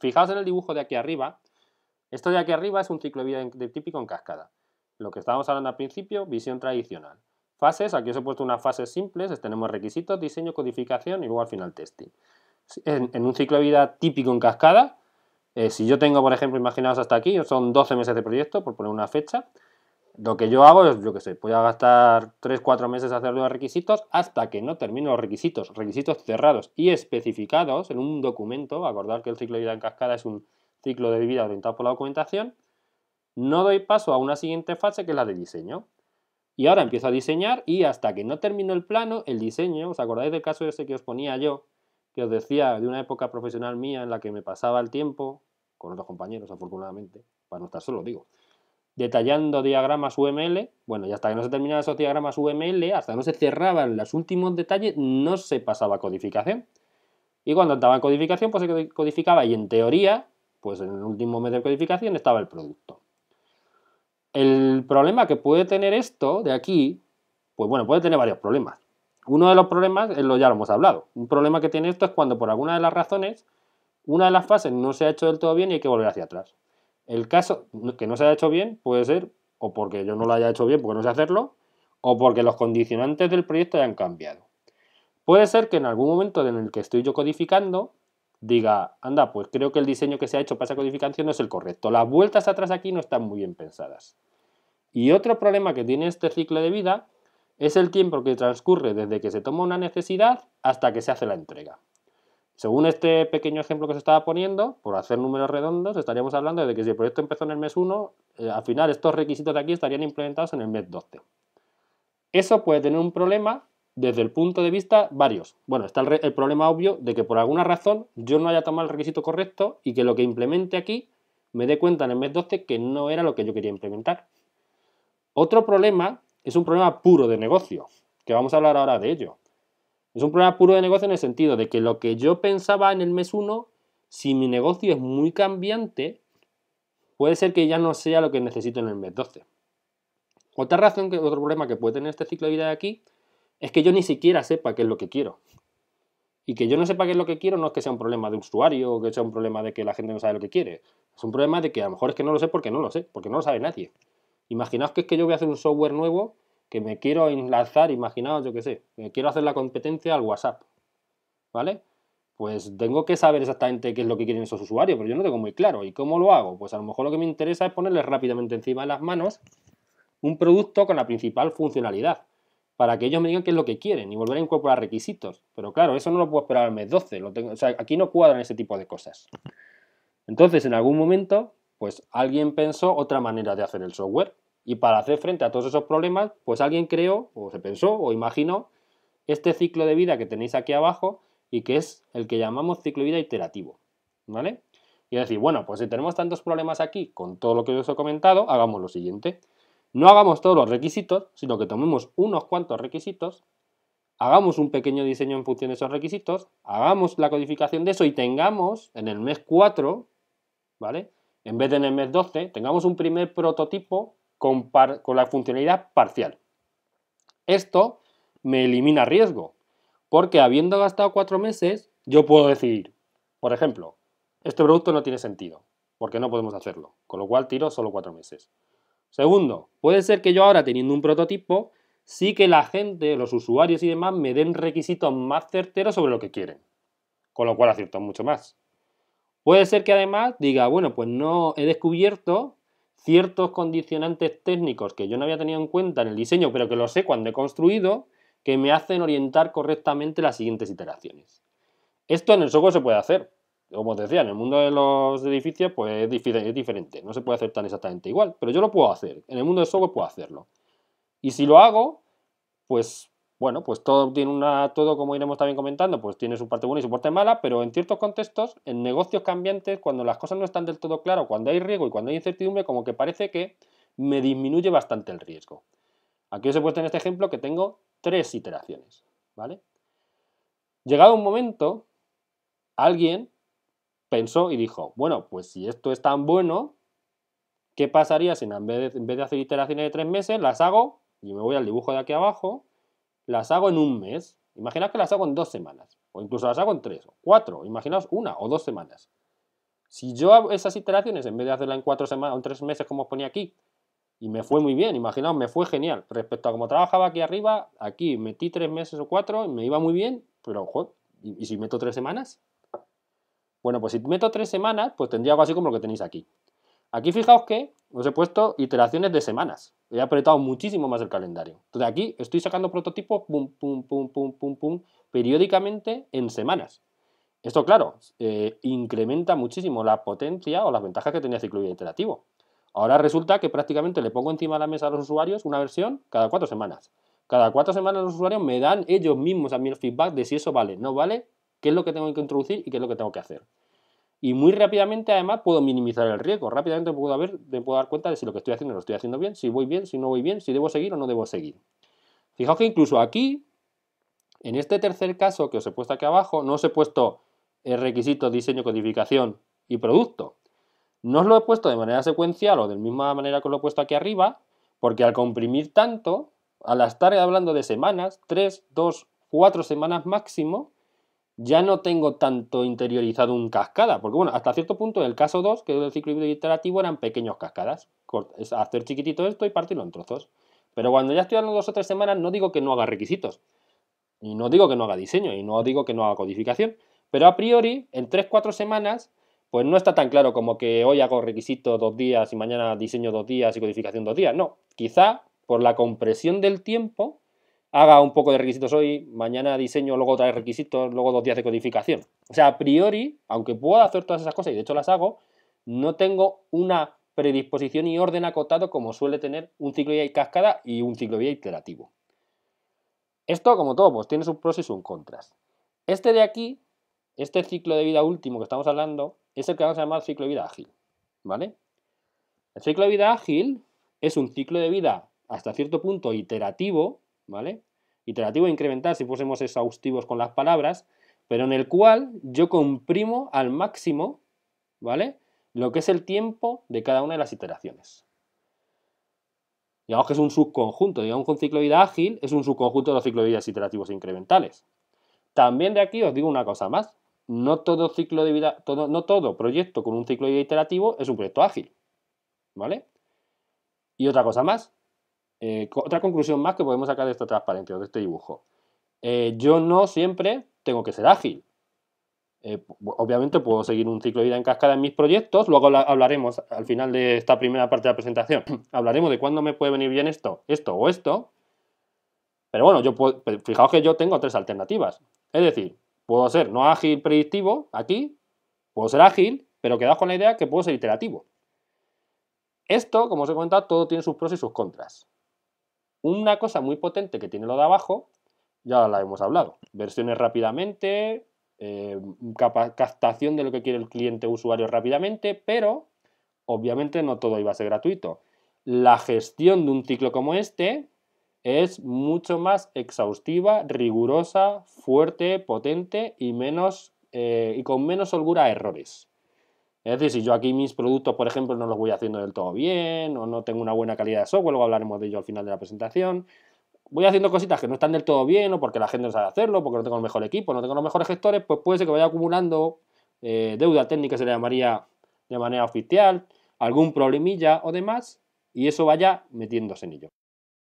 Fijaos en el dibujo de aquí arriba. Esto de aquí arriba es un ciclo de vida típico en cascada. Lo que estábamos hablando al principio, visión tradicional. Fases, aquí os he puesto unas fases simples, tenemos requisitos, diseño, codificación y luego al final testing. En, un ciclo de vida típico en cascada, eh, si yo tengo, por ejemplo, imaginaos hasta aquí, son 12 meses de proyecto, por poner una fecha, lo que yo hago es, yo que sé, voy a gastar 3-4 meses a hacer los requisitos hasta que no termino los requisitos, requisitos cerrados y especificados en un documento, acordar que el ciclo de vida en cascada es un ciclo de vida orientado por la documentación, no doy paso a una siguiente fase que es la de diseño. Y ahora empiezo a diseñar y hasta que no termino el plano, el diseño, ¿os acordáis del caso ese que os ponía yo? Que os decía de una época profesional mía en la que me pasaba el tiempo, con otros compañeros afortunadamente, para no estar solo, digo, detallando diagramas UML. Bueno, y hasta que no se terminaban esos diagramas UML, hasta que no se cerraban los últimos detalles, no se pasaba codificación. Y cuando estaba en codificación, pues se codificaba y en teoría, pues en el último mes de codificación estaba el producto. El problema que puede tener esto de aquí, pues bueno, puede tener varios problemas. Uno de los problemas, ya lo hemos hablado, un problema que tiene esto es cuando por alguna de las razones una de las fases no se ha hecho del todo bien y hay que volver hacia atrás. El caso que no se haya hecho bien puede ser o porque yo no lo haya hecho bien porque no sé hacerlo, o porque los condicionantes del proyecto hayan cambiado. Puede ser que en algún momento en el que estoy yo codificando diga, anda, pues creo que el diseño que se ha hecho para esa codificación no es el correcto. Las vueltas atrás aquí no están muy bien pensadas. Y otro problema que tiene este ciclo de vida es el tiempo que transcurre desde que se toma una necesidad hasta que se hace la entrega. Según este pequeño ejemplo que se estaba poniendo, por hacer números redondos, estaríamos hablando de que si el proyecto empezó en el mes 1, eh, al final estos requisitos de aquí estarían implementados en el mes 12. Eso puede tener un problema desde el punto de vista varios. Bueno, está el, el, problema obvio de que por alguna razón yo no haya tomado el requisito correcto y que lo que implemente aquí me dé cuenta en el mes 12 que no era lo que yo quería implementar. Otro problema es un problema puro de negocio, que vamos a hablar ahora de ello. Es un problema puro de negocio en el sentido de que lo que yo pensaba en el mes 1, si mi negocio es muy cambiante, puede ser que ya no sea lo que necesito en el mes 12. Otra razón, otro problema que puede tener este ciclo de vida de aquí, es que yo ni siquiera sepa qué es lo que quiero. Y que yo no sepa qué es lo que quiero no es que sea un problema de usuario o que sea un problema de que la gente no sabe lo que quiere. Es un problema de que a lo mejor es que no lo sé porque no lo sé, porque no lo sabe nadie. Imaginaos que es que yo voy a hacer un software nuevo que me quiero enlazar, imaginaos, yo qué sé, me quiero hacer la competencia al WhatsApp, ¿vale? Pues tengo que saber exactamente qué es lo que quieren esos usuarios, pero yo no tengo muy claro. ¿Y cómo lo hago? Pues a lo mejor lo que me interesa es ponerles rápidamente encima de las manos un producto con la principal funcionalidad, para que ellos me digan qué es lo que quieren y volver a incorporar requisitos. Pero claro, eso no lo puedo esperar al mes 12, lo tengo, o sea, aquí no cuadran ese tipo de cosas. Entonces, en algún momento pues alguien pensó otra manera de hacer el software y para hacer frente a todos esos problemas, pues alguien creó o se pensó o imaginó este ciclo de vida que tenéis aquí abajo y que es el que llamamos ciclo de vida iterativo, ¿vale? Y decir, bueno, pues si tenemos tantos problemas aquí con todo lo que os he comentado, hagamos lo siguiente. No hagamos todos los requisitos, sino que tomemos unos cuantos requisitos hagamos un pequeño diseño en función de esos requisitos, hagamos la codificación de eso y tengamos en el mes 4, ¿vale? en vez de en el mes 12, tengamos un primer prototipo con, la funcionalidad parcial. Esto me elimina riesgo, porque habiendo gastado cuatro meses, yo puedo decidir, por ejemplo, este producto no tiene sentido, porque no podemos hacerlo, con lo cual tiro solo cuatro meses. Segundo, puede ser que yo ahora teniendo un prototipo, sí que la gente, los usuarios y demás me den requisitos más certeros sobre lo que quieren, con lo cual acierto mucho más. Puede ser que además diga, bueno, pues no he descubierto ciertos condicionantes técnicos que yo no había tenido en cuenta en el diseño, pero que lo sé cuando he construido, que me hacen orientar correctamente las siguientes iteraciones. Esto en el software se puede hacer. Como os decía, en el mundo de los edificios pues es diferente, no se puede hacer tan exactamente igual, pero yo lo puedo hacer, en el mundo del software puedo hacerlo. Y si lo hago, pues bueno, pues todo tiene una, todo como iremos también comentando, pues tiene su parte buena y su parte mala, pero en ciertos contextos, en negocios cambiantes, cuando las cosas no están del todo claras, cuando hay riesgo y cuando hay incertidumbre, como que parece que me disminuye bastante el riesgo. Aquí os he puesto en este ejemplo que tengo tres iteraciones, ¿vale? Llegado un momento, alguien pensó y dijo, bueno, pues si esto es tan bueno, ¿qué pasaría si en vez de, en vez de hacer iteraciones de tres meses, las hago y me voy al dibujo de aquí abajo las hago en un mes, imaginaos que las hago en dos semanas, o incluso las hago en tres, o cuatro, imaginaos una o dos semanas. Si yo hago esas iteraciones, en vez de hacerla en cuatro semanas o en tres meses, como os ponía aquí, y me fue muy bien, imaginaos, me fue genial. Respecto a como trabajaba aquí arriba, aquí metí tres meses o cuatro, y me iba muy bien, pero ojo, ¿y, ¿y si meto tres semanas? Bueno, pues si meto tres semanas, pues tendría algo así como lo que tenéis aquí. Aquí fijaos que os he puesto iteraciones de semanas. He apretado muchísimo más el calendario. Entonces aquí estoy sacando prototipos, pum, pum, pum, pum, pum, pum, periódicamente en semanas. Esto, claro, eh, incrementa muchísimo la potencia o las ventajas que tenía ciclo iterativo. Ahora resulta que prácticamente le pongo encima de la mesa a los usuarios una versión cada cuatro semanas. Cada cuatro semanas los usuarios me dan ellos mismos a mí el feedback de si eso vale, no vale, qué es lo que tengo que introducir y qué es lo que tengo que hacer y muy rápidamente además puedo minimizar el riesgo. Rápidamente puedo, me puedo dar cuenta de si lo que estoy haciendo lo estoy haciendo bien, si voy bien, si no voy bien, si debo seguir o no debo seguir. Fijaos que incluso aquí, en este tercer caso que os he puesto aquí abajo, no os he puesto el requisito diseño, codificación y producto. No os lo he puesto de manera secuencial o de la misma manera que os lo he puesto aquí arriba, porque al comprimir tanto, al estar hablando de semanas, 3, 2, 4 semanas máximo, ya no tengo tanto interiorizado un cascada, porque bueno, hasta cierto punto en el caso 2, que es el ciclo iterativo, eran pequeños cascadas, es hacer chiquitito esto y partirlo en trozos. Pero cuando ya estoy hablando dos o tres semanas, no digo que no haga requisitos, y no digo que no haga diseño, y no digo que no haga codificación, pero a priori, en tres, cuatro semanas, pues no está tan claro como que hoy hago requisito dos días y mañana diseño dos días y codificación dos días, no, quizá por la compresión del tiempo, haga un poco de requisitos hoy, mañana diseño, luego trae requisitos, luego dos días de codificación. O sea, a priori, aunque pueda hacer todas esas cosas y de hecho las hago, no tengo una predisposición y orden acotado como suele tener un ciclo de cascada y un ciclo vida iterativo. Esto, como todo, pues tiene sus pros y sus contras. Este de aquí, este ciclo de vida último que estamos hablando, es el que vamos a llamar ciclo de vida ágil. ¿Vale? El ciclo de vida ágil es un ciclo de vida hasta cierto punto iterativo ¿vale? Iterativo e incremental si fuésemos exhaustivos con las palabras, pero en el cual yo comprimo al máximo, ¿vale? Lo que es el tiempo de cada una de las iteraciones. Digamos que es un subconjunto, digamos que un ciclo de vida ágil es un subconjunto de los ciclos de vida iterativos e incrementales. También de aquí os digo una cosa más, no todo ciclo de vida, todo, no todo proyecto con un ciclo de vida iterativo es un proyecto ágil, ¿vale? Y otra cosa más, eh, otra conclusión más que podemos sacar de esta transparencia o de este dibujo. Eh, yo no siempre tengo que ser ágil. Eh, obviamente puedo seguir un ciclo de vida en cascada en mis proyectos, luego hablaremos al final de esta primera parte de la presentación, hablaremos de cuándo me puede venir bien esto, esto o esto, pero bueno, fijaos que yo tengo tres alternativas, es decir, puedo ser no ágil predictivo aquí, puedo ser ágil, pero quedaos con la idea que puedo ser iterativo. Esto, como os he comentado, todo tiene sus pros y sus contras una cosa muy potente que tiene lo de abajo, ya la hemos hablado. Versiones rápidamente, eh, captación de lo que quiere el cliente usuario rápidamente, pero obviamente no todo iba a ser gratuito. La gestión de un ciclo como este es mucho más exhaustiva, rigurosa, fuerte, potente y, menos, eh, y con menos holgura a errores. Es decir, si yo aquí mis productos, por ejemplo, no los voy haciendo del todo bien, o no tengo una buena calidad de software, luego hablaremos de ello al final de la presentación, voy haciendo cositas que no están del todo bien, o porque la gente no sabe hacerlo, porque no tengo el mejor equipo, no tengo los mejores gestores, pues puede ser que vaya acumulando eh, deuda técnica, se le llamaría de manera oficial, algún problemilla o demás, y eso vaya metiéndose en ello.